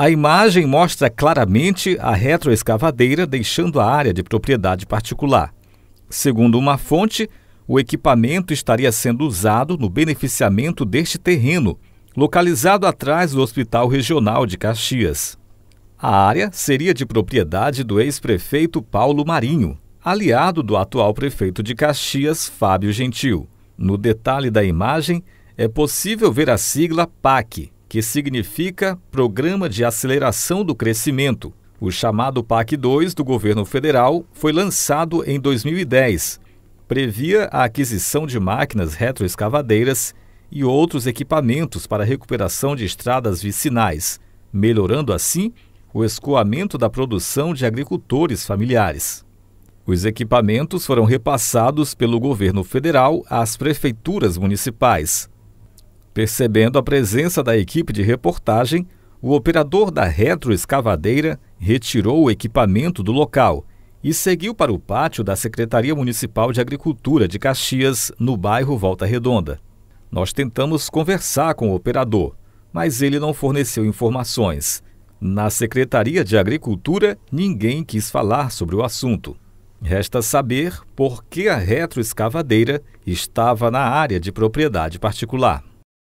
A imagem mostra claramente a retroescavadeira deixando a área de propriedade particular. Segundo uma fonte, o equipamento estaria sendo usado no beneficiamento deste terreno, localizado atrás do Hospital Regional de Caxias. A área seria de propriedade do ex-prefeito Paulo Marinho, aliado do atual prefeito de Caxias, Fábio Gentil. No detalhe da imagem, é possível ver a sigla PAC, que significa Programa de Aceleração do Crescimento. O chamado PAC 2 do governo federal foi lançado em 2010. Previa a aquisição de máquinas retroescavadeiras e outros equipamentos para recuperação de estradas vicinais, melhorando assim o escoamento da produção de agricultores familiares. Os equipamentos foram repassados pelo governo federal às prefeituras municipais, Percebendo a presença da equipe de reportagem, o operador da retroescavadeira retirou o equipamento do local e seguiu para o pátio da Secretaria Municipal de Agricultura de Caxias, no bairro Volta Redonda. Nós tentamos conversar com o operador, mas ele não forneceu informações. Na Secretaria de Agricultura, ninguém quis falar sobre o assunto. Resta saber por que a retroescavadeira estava na área de propriedade particular.